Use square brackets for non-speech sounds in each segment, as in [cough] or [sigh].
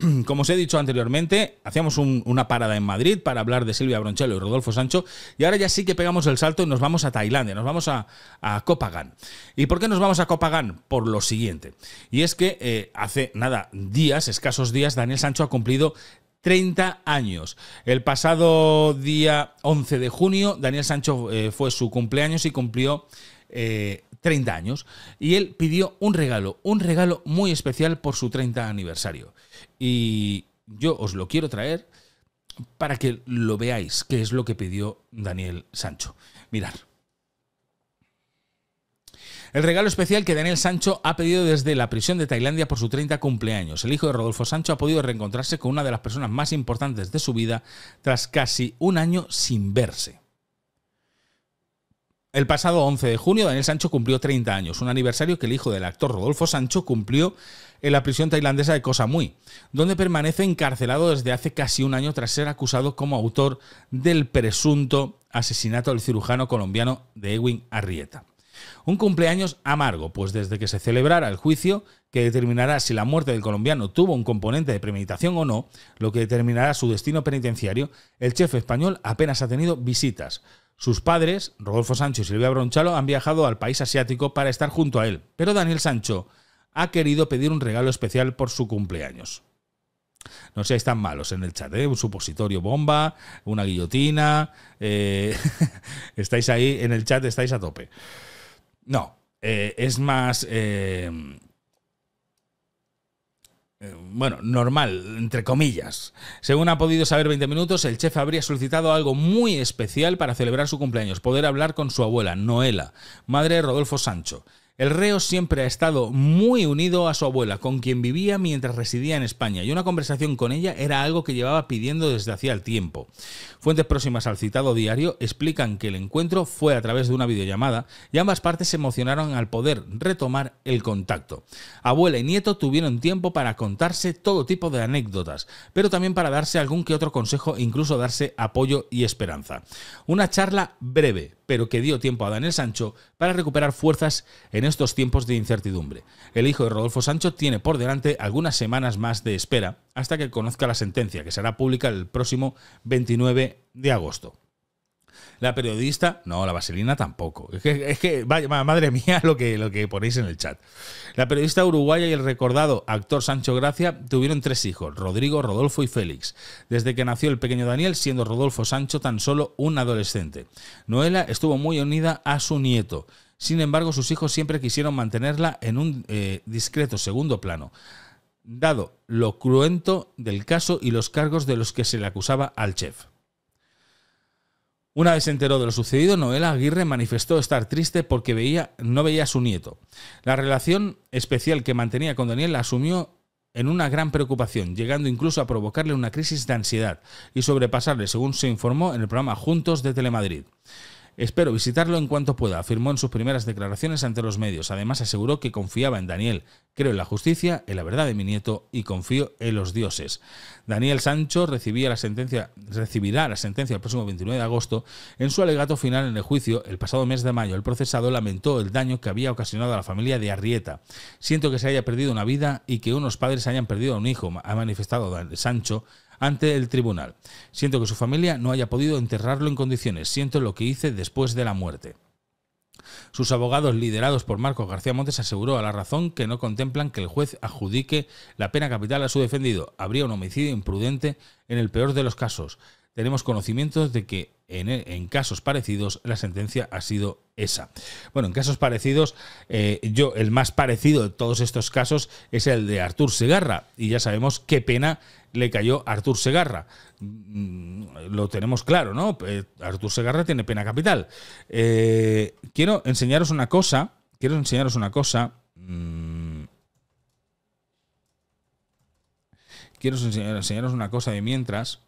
[clears throat] como os he dicho anteriormente, hacíamos una parada en Madrid para hablar de Silvia Bronchelo y Rodolfo Sancho, y ahora ya sí que pegamos el salto y nos vamos a Tailandia, nos vamos a, a ¿Y por qué nos vamos a Copagán? Por lo siguiente. Y es que eh, hace, nada, días, escasos días, Daniel Sancho ha cumplido 30 años. El pasado día 11 de junio, Daniel Sancho eh, fue su cumpleaños y cumplió... Eh, 30 años, y él pidió un regalo, un regalo muy especial por su 30 aniversario. Y yo os lo quiero traer para que lo veáis, qué es lo que pidió Daniel Sancho. Mirar. El regalo especial que Daniel Sancho ha pedido desde la prisión de Tailandia por su 30 cumpleaños. El hijo de Rodolfo Sancho ha podido reencontrarse con una de las personas más importantes de su vida tras casi un año sin verse. El pasado 11 de junio, Daniel Sancho cumplió 30 años, un aniversario que el hijo del actor Rodolfo Sancho cumplió en la prisión tailandesa de Koh Samui, donde permanece encarcelado desde hace casi un año tras ser acusado como autor del presunto asesinato del cirujano colombiano de Edwin Arrieta. Un cumpleaños amargo, pues desde que se celebrara el juicio, que determinará si la muerte del colombiano tuvo un componente de premeditación o no, lo que determinará su destino penitenciario, el chef español apenas ha tenido visitas. Sus padres, Rodolfo Sancho y Silvia Bronchalo, han viajado al país asiático para estar junto a él, pero Daniel Sancho ha querido pedir un regalo especial por su cumpleaños. No seáis tan malos en el chat, ¿eh? un supositorio bomba, una guillotina, eh, [laughs] estáis ahí en el chat, estáis a tope. No, eh, es más... Eh, eh, bueno, normal, entre comillas. Según ha podido saber 20 minutos, el chef habría solicitado algo muy especial para celebrar su cumpleaños, poder hablar con su abuela, Noela, madre de Rodolfo Sancho. El reo siempre ha estado muy unido a su abuela, con quien vivía mientras residía en España, y una conversación con ella era algo que llevaba pidiendo desde hacía el tiempo. Fuentes próximas al citado diario explican que el encuentro fue a través de una videollamada y ambas partes se emocionaron al poder retomar el contacto. Abuela y nieto tuvieron tiempo para contarse todo tipo de anécdotas, pero también para darse algún que otro consejo, incluso darse apoyo y esperanza. Una charla breve, pero que dio tiempo a Daniel Sancho para recuperar fuerzas en estos tiempos de incertidumbre. El hijo de Rodolfo Sancho tiene por delante algunas semanas más de espera hasta que conozca la sentencia, que será pública el próximo 29 de agosto. La periodista, no, la vaselina tampoco. Es que, vaya, madre mía lo que, lo que ponéis en el chat. La periodista uruguaya y el recordado actor Sancho Gracia tuvieron tres hijos, Rodrigo, Rodolfo y Félix, desde que nació el pequeño Daniel, siendo Rodolfo Sancho tan solo un adolescente. Noela estuvo muy unida a su nieto. Sin embargo, sus hijos siempre quisieron mantenerla en un eh, discreto segundo plano dado lo cruento del caso y los cargos de los que se le acusaba al chef. Una vez se enteró de lo sucedido, Noela Aguirre manifestó estar triste porque veía, no veía a su nieto. La relación especial que mantenía con Daniel la asumió en una gran preocupación, llegando incluso a provocarle una crisis de ansiedad y sobrepasarle, según se informó en el programa Juntos de Telemadrid. Espero visitarlo en cuanto pueda, afirmó en sus primeras declaraciones ante los medios. Además, aseguró que confiaba en Daniel. Creo en la justicia, en la verdad de mi nieto y confío en los dioses. Daniel Sancho recibirá la sentencia el próximo 29 de agosto. En su alegato final en el juicio, el pasado mes de mayo, el procesado lamentó el daño que había ocasionado a la familia de Arrieta. Siento que se haya perdido una vida y que unos padres hayan perdido a un hijo, ha manifestado Sancho ante el tribunal. Siento que su familia no haya podido enterrarlo en condiciones. Siento lo que hice después de la muerte. Sus abogados, liderados por Marcos García Montes, aseguró a la razón que no contemplan que el juez adjudique la pena capital a su defendido. Habría un homicidio imprudente en el peor de los casos tenemos conocimientos de que e, en, casos parecidos la sentencia ha sido esa. Bueno, en casos parecidos, eh, yo el más parecido de todos estos casos es el de Artur Segarra y ya sabemos qué pena le cayó a Artur Segarra. Mm, lo tenemos claro, ¿no? Artur Segarra tiene pena capital. Eh, quiero enseñaros una cosa, quiero enseñaros una cosa. Mm, quiero enseñaros una cosa de mientras.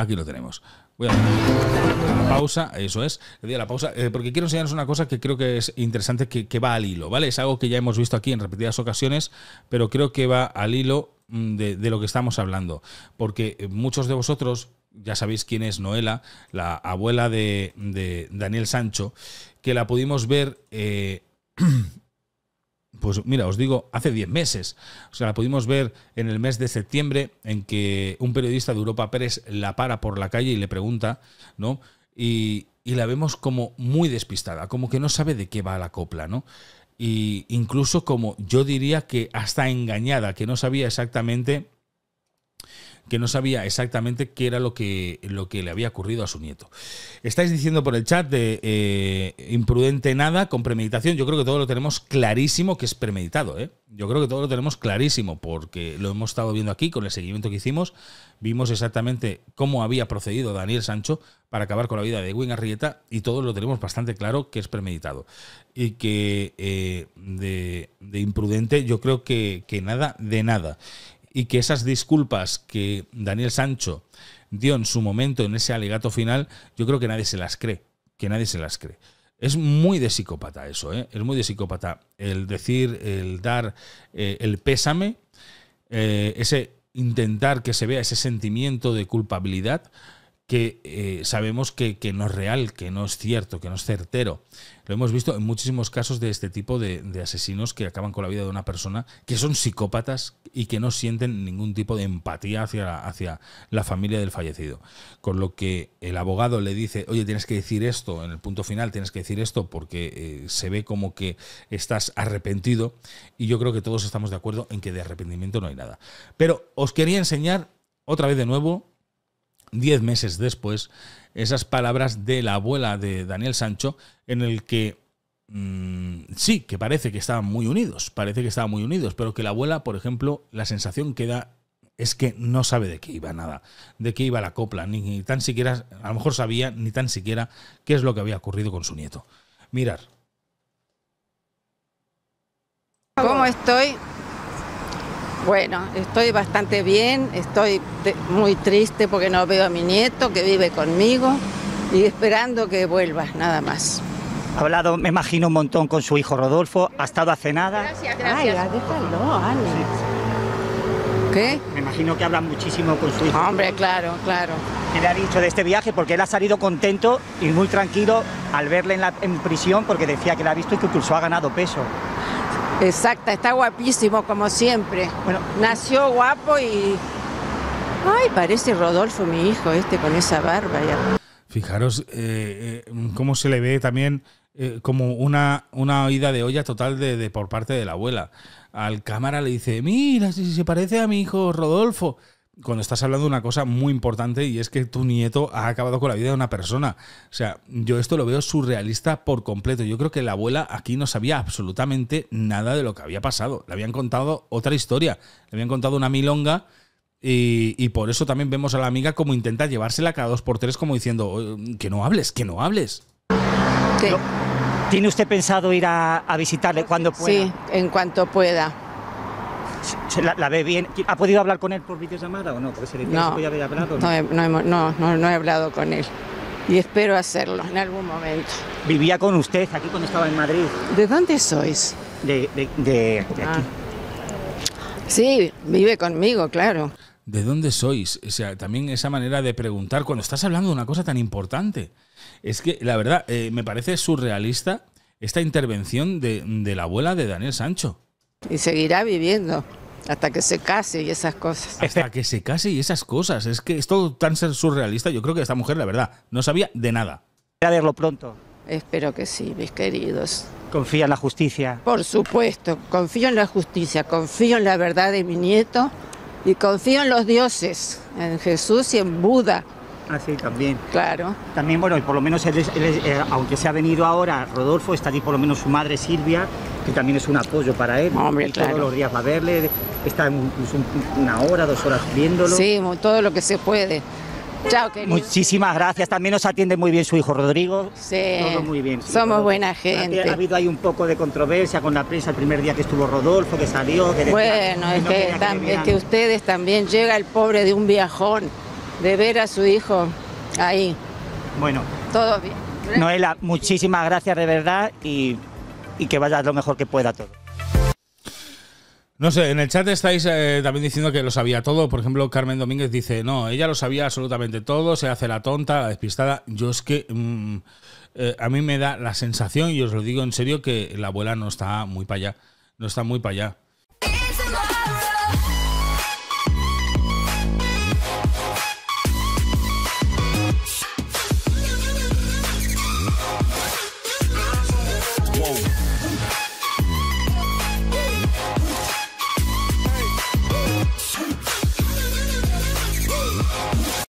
Aquí lo tenemos. Voy a una pausa, eso es, le doy a la pausa, eh, porque quiero enseñaros una cosa que creo que es interesante, que, va al hilo, ¿vale? Es algo que ya hemos visto aquí en repetidas ocasiones, pero creo que va al hilo mm, de, lo que estamos hablando, porque eh, muchos de vosotros ya sabéis quién es Noela, la abuela de, Daniel Sancho, que la pudimos ver eh, [clears throat] pues mira, os digo, hace 10 meses. O sea, la pudimos ver en el mes de septiembre en que un periodista de Europa Pérez la para por la calle y le pregunta, ¿no? Y, y la vemos como muy despistada, como que no sabe de qué va la copla, ¿no? Y incluso como yo diría que hasta engañada, que no sabía exactamente que no sabía exactamente qué era lo que, lo que le había ocurrido a su nieto. Estáis diciendo por el chat de eh, imprudente nada con premeditación. Yo creo que todos lo tenemos clarísimo que es premeditado. ¿eh? Yo creo que todos lo tenemos clarísimo porque lo hemos estado viendo aquí con el seguimiento que hicimos. Vimos exactamente cómo había procedido Daniel Sancho para acabar con la vida de Win Arrieta y todos lo tenemos bastante claro que es premeditado. Y que eh, de, de, imprudente yo creo que, que nada de nada y que esas disculpas que Daniel Sancho dio en su momento, en ese alegato final, yo creo que nadie se las cree, que nadie se las cree. Es muy de psicópata eso, ¿eh? es muy de psicópata el decir, el dar eh, el pésame, eh, ese intentar que se vea ese sentimiento de culpabilidad, que eh, sabemos que, no es real, que no es cierto, que no es certero. Lo hemos visto en muchísimos casos de este tipo de, asesinos que acaban con la vida de una persona, que son psicópatas y que no sienten ningún tipo de empatía hacia la, hacia la familia del fallecido. Con lo que el abogado le dice, oye, tienes que decir esto, en el punto final tienes que decir esto porque eh, se ve como que estás arrepentido y yo creo que todos estamos de acuerdo en que de arrepentimiento no hay nada. Pero os quería enseñar otra vez de nuevo diez meses después, esas palabras de la abuela de Daniel Sancho, en el que mm, sí, que parece que estaban muy unidos, parece que estaban muy unidos, pero que la abuela, por ejemplo, la sensación que da es que no sabe de qué iba nada, de qué iba la copla, ni, ni tan siquiera, a lo mejor sabía, ni tan siquiera qué es lo que había ocurrido con su nieto. Mirar. ¿Cómo estoy? Bueno, estoy bastante bien, estoy muy triste porque no veo a mi nieto que vive conmigo y esperando que vuelva, nada más. Ha hablado, me imagino, un montón con su hijo Rodolfo, ha estado hace nada. Gracias, gracias. Ay, déjalo, Sí. ¿Qué? Me imagino que habla muchísimo con su hijo. Hombre, claro, claro. ¿Qué le ha dicho de este viaje? Porque él ha salido contento y muy tranquilo al verle en, la, en prisión porque decía que la ha visto y que incluso ha ganado peso. Exacta, está guapísimo como siempre. Bueno, nació guapo y. Ay, parece Rodolfo, mi hijo, este con esa barba ya. Fijaros eh, eh, cómo se le ve también eh, como una, una oída de olla total de, por parte de la abuela. Al cámara le dice: Mira, si se parece a mi hijo Rodolfo cuando estás hablando de una cosa muy importante y es que tu nieto ha acabado con la vida de una persona. O sea, yo esto lo veo surrealista por completo. Yo creo que la abuela aquí no sabía absolutamente nada de lo que había pasado. Le habían contado otra historia, le habían contado una milonga. Y, por eso también vemos a la amiga como intenta llevársela cada dos por tres, como diciendo que no hables, que no hables. ¿Tiene usted pensado ir a, a visitarle cuando pueda? Sí, en cuanto pueda la, ve bien. ¿Ha podido hablar con él por videollamada o no? Porque se no, ¿no? No, no, no he hablado con él y espero hacerlo en algún momento. ¿Vivía con usted aquí cuando estaba en Madrid? ¿De dónde sois? De, de, aquí. Ah. Sí, vive conmigo, claro. ¿De dónde sois? O sea, también esa manera de preguntar cuando estás hablando de una cosa tan importante. Es que, la verdad, eh, me parece surrealista esta intervención de, de la abuela de Daniel Sancho. Y seguirá viviendo. Hasta que se case y esas cosas. Hasta que se case y esas cosas. Es que es todo tan surrealista. Yo creo que esta mujer, la verdad, no sabía de nada. a verlo pronto. Espero que sí, mis queridos. Confía en la justicia. Por supuesto, confío en la justicia, confío en la verdad de mi nieto y confío en los dioses, en Jesús y en Buda. Así ah, también. Claro. También, bueno, y por lo menos, él eh, aunque se ha venido ahora Rodolfo, está allí por lo menos su madre Silvia, que también es un apoyo para él. Todos los días va a verle, está una hora, dos horas viéndolo. Sí, todo lo que se puede. Chao, Muchísimas gracias. También nos atiende muy bien su hijo Rodrigo. Sí. Todo muy bien. Somos buena gente. Ha, habido ahí un poco de controversia con la prensa el primer día que estuvo Rodolfo, que salió. Que bueno, es, que, es que ustedes también llega el pobre de un viajón de ver a su hijo ahí. Bueno. Todo bien. Noela, muchísimas gracias de verdad y y que vaya lo mejor que pueda todo. No sé, en el chat estáis eh, también diciendo que lo sabía todo. Por ejemplo, Carmen Domínguez dice, no, ella lo sabía absolutamente todo, se hace la tonta, la despistada. Yo es que mm, eh, a mí me da la sensación, y os lo digo en serio, que la abuela no está muy para allá. No está muy para allá.